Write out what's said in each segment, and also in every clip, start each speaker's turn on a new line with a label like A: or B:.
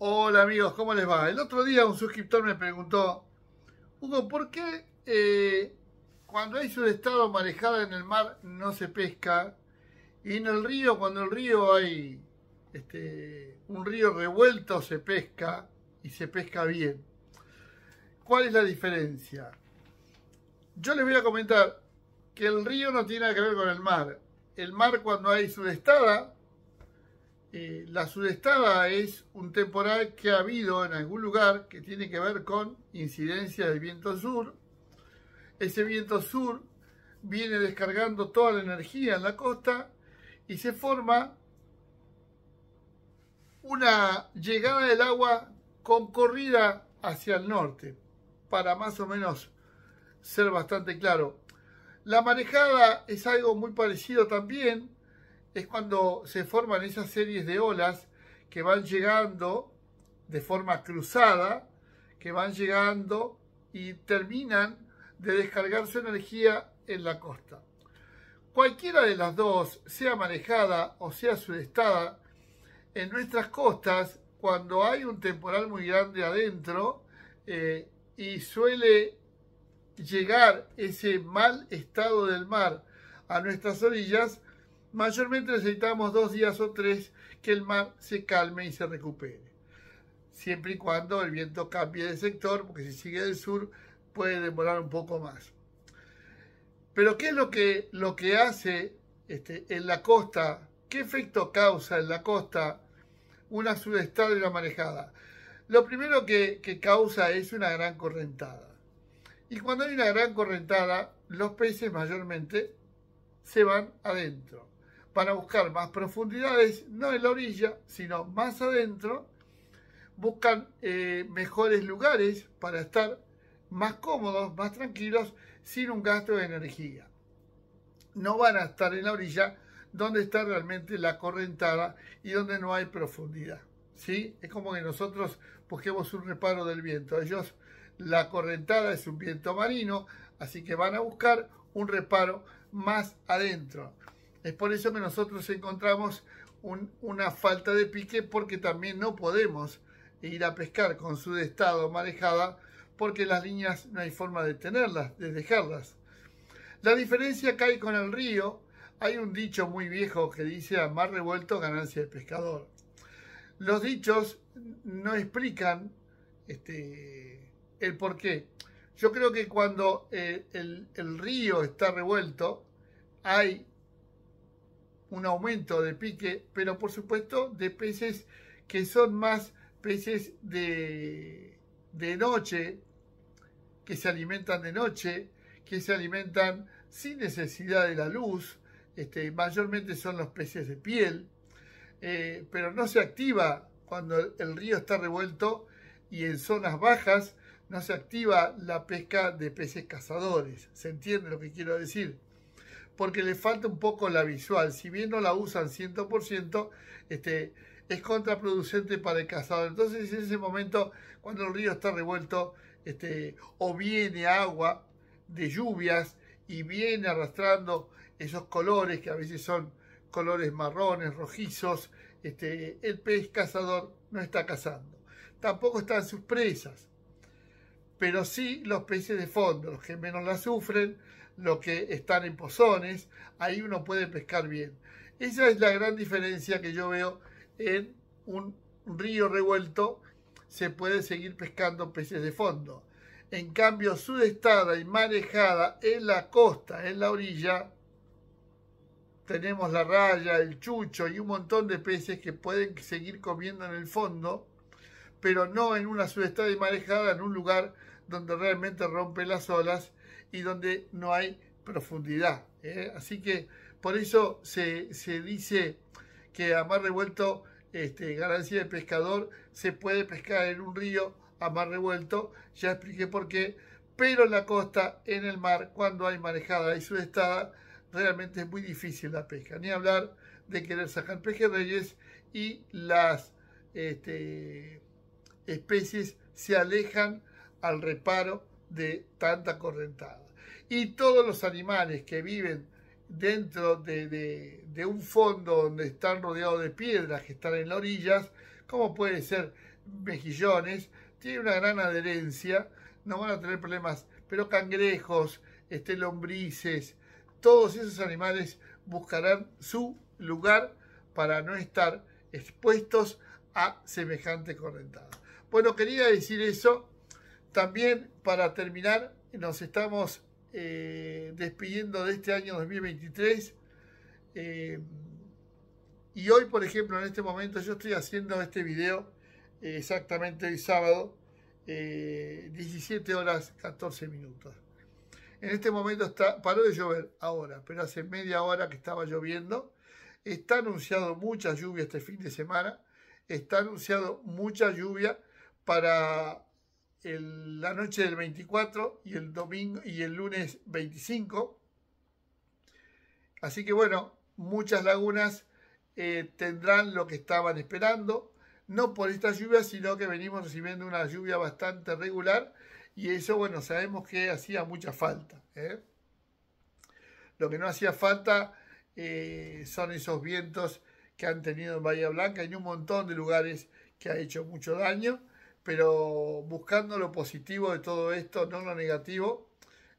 A: Hola amigos, ¿cómo les va? El otro día un suscriptor me preguntó, Hugo, ¿por qué eh, cuando hay estado marejada en el mar no se pesca? Y en el río, cuando el río hay este, un río revuelto, se pesca y se pesca bien. ¿Cuál es la diferencia? Yo les voy a comentar que el río no tiene nada que ver con el mar. El mar cuando hay sudestada eh, la sudestada es un temporal que ha habido en algún lugar que tiene que ver con incidencia del viento sur. Ese viento sur viene descargando toda la energía en la costa y se forma una llegada del agua con corrida hacia el norte, para más o menos ser bastante claro. La marejada es algo muy parecido también, es cuando se forman esas series de olas que van llegando de forma cruzada, que van llegando y terminan de descargar su energía en la costa. Cualquiera de las dos, sea manejada o sea sudestada, en nuestras costas, cuando hay un temporal muy grande adentro eh, y suele llegar ese mal estado del mar a nuestras orillas, Mayormente necesitamos dos días o tres que el mar se calme y se recupere. Siempre y cuando el viento cambie de sector, porque si sigue del sur puede demorar un poco más. Pero ¿qué es lo que, lo que hace este, en la costa? ¿Qué efecto causa en la costa una sudestada y una marejada? Lo primero que causa es una gran correntada. Y cuando hay una gran correntada, los peces mayormente se van adentro van a buscar más profundidades, no en la orilla, sino más adentro. Buscan eh, mejores lugares para estar más cómodos, más tranquilos, sin un gasto de energía. No van a estar en la orilla donde está realmente la correntada y donde no hay profundidad. ¿sí? Es como que nosotros busquemos un reparo del viento. Ellos, la correntada es un viento marino, así que van a buscar un reparo más adentro. Es por eso que nosotros encontramos una falta de pique porque también no podemos ir a pescar con su estado marejada porque las líneas no hay forma de tenerlas, de dejarlas. La diferencia que hay con el río. Hay un dicho muy viejo que dice a revuelto ganancia del pescador. Los dichos no explican este, el por qué. Yo creo que cuando eh, el río está revuelto, hay un aumento de pique, pero por supuesto de peces que son más peces de, de noche, que se alimentan de noche, que se alimentan sin necesidad de la luz, este, mayormente son los peces de piel, eh, pero no se activa cuando el río está revuelto y en zonas bajas no se activa la pesca de peces cazadores. ¿Se entiende lo que quiero decir? porque le falta un poco la visual. Si bien no la usan 100%, este, es contraproducente para el cazador. Entonces, en ese momento, cuando el río está revuelto, este, o viene agua de lluvias y viene arrastrando esos colores, que a veces son colores marrones, rojizos, este, el pez cazador no está cazando. Tampoco están sus presas, pero sí los peces de fondo, los que menos la sufren, lo que están en pozones, ahí uno puede pescar bien. Esa es la gran diferencia que yo veo en un río revuelto, se puede seguir pescando peces de fondo. En cambio, sudestada y manejada en la costa, en la orilla, tenemos la raya, el chucho y un montón de peces que pueden seguir comiendo en el fondo pero no en una sudestada y marejada, en un lugar donde realmente rompe las olas y donde no hay profundidad. ¿eh? Así que por eso se, dice que a mar revuelto, este, del de pescador, se puede pescar en un río a mar revuelto, ya expliqué por qué, pero en la costa, en el mar, cuando hay marejada y sudestada, realmente es muy difícil la pesca. Ni hablar de querer sacar pejerreyes y las este, especies se alejan al reparo de tanta correntada. Y todos los animales que viven dentro de, un fondo donde están rodeados de piedras que están en las orillas, como puede ser mejillones, tienen una gran adherencia, no van a tener problemas, pero cangrejos, este, lombrices, todos esos animales buscarán su lugar para no estar expuestos a semejante correntada. Bueno, quería decir eso. También para terminar, nos estamos eh, despidiendo de este año 2023. Eh, y hoy, por ejemplo, en este momento yo estoy haciendo este video eh, exactamente el sábado, 17 horas 14 minutos. En este momento está, paró de llover ahora, pero hace media hora que estaba lloviendo. Está anunciado mucha lluvia este fin de semana. Está anunciado mucha lluvia para la noche del 24 y el domingo y el lunes 25. Así que bueno, muchas lagunas eh, tendrán lo que estaban esperando, no por esta lluvia, sino que venimos recibiendo una lluvia bastante regular y eso, bueno, sabemos que hacía mucha falta. ¿eh? Lo que no hacía falta eh, son esos vientos que han tenido en Bahía Blanca y en un montón de lugares que ha hecho mucho daño pero buscando lo positivo de todo esto, no lo negativo,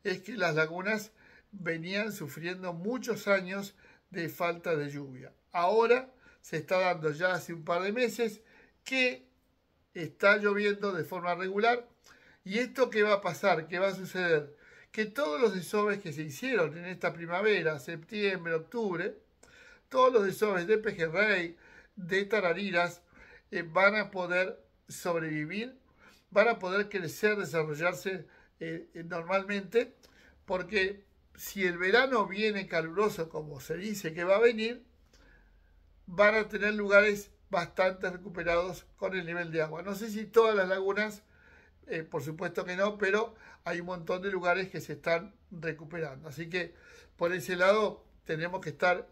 A: es que las lagunas venían sufriendo muchos años de falta de lluvia. Ahora se está dando ya hace un par de meses que está lloviendo de forma regular. ¿Y esto qué va a pasar? ¿Qué va a suceder? Que todos los desoves que se hicieron en esta primavera, septiembre, octubre, todos los desoves de pejerrey, de tarariras, eh, van a poder sobrevivir, van a poder crecer, desarrollarse eh, eh, normalmente, porque si el verano viene caluroso, como se dice que va a venir, van a tener lugares bastante recuperados con el nivel de agua. No sé si todas las lagunas, eh, por supuesto que no, pero hay un montón de lugares que se están recuperando. Así que por ese lado tenemos que estar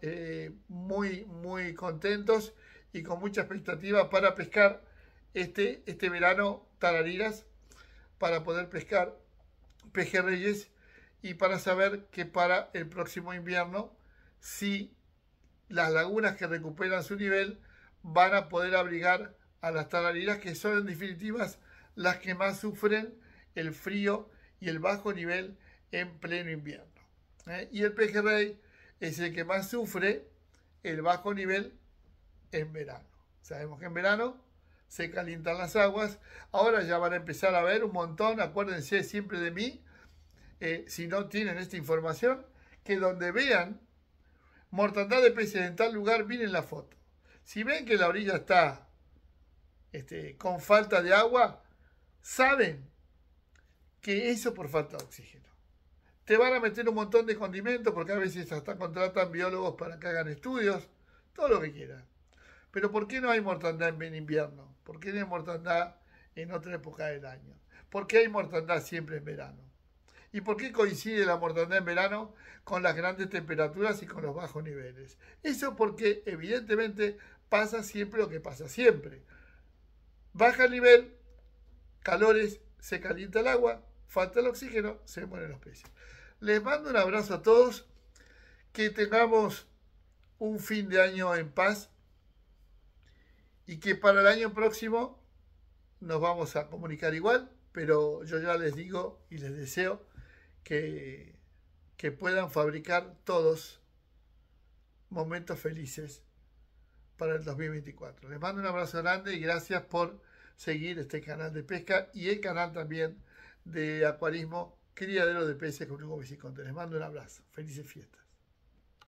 A: muy, muy contentos y con mucha expectativa para pescar este, este, verano tarariras para poder pescar pejerreyes y para saber que para el próximo invierno, si las lagunas que recuperan su nivel van a poder abrigar a las tarariras, que son en definitiva las que más sufren el frío y el bajo nivel en pleno invierno. ¿eh? Y el pejerrey es el que más sufre el bajo nivel en verano. Sabemos que en verano se calientan las aguas. Ahora ya van a empezar a ver un montón, acuérdense siempre de mí, eh, si no tienen esta información, que donde vean mortandad de peces en tal lugar, miren la foto. Si ven que la orilla está este, con falta de agua, saben que eso por falta de oxígeno. Te van a meter un montón de condimentos porque a veces hasta contratan biólogos para que hagan estudios, todo lo que quieran. Pero ¿por qué no hay mortandad en invierno? ¿Por qué no hay mortandad en otra época del año? ¿Por qué hay mortandad siempre en verano? ¿Y por qué coincide la mortandad en verano con las grandes temperaturas y con los bajos niveles? Eso porque evidentemente pasa siempre lo que pasa siempre. Baja el nivel, calores, se calienta el agua, falta el oxígeno, se mueren los peces. Les mando un abrazo a todos, que tengamos un fin de año en paz y que para el año próximo nos vamos a comunicar igual, pero yo ya les digo y les deseo que, que puedan fabricar todos momentos felices para el 2024. Les mando un abrazo grande y gracias por seguir este canal de pesca y el canal también de acuarismo criadero de peces con Hugo Viciconte. Les mando un abrazo. Felices fiestas.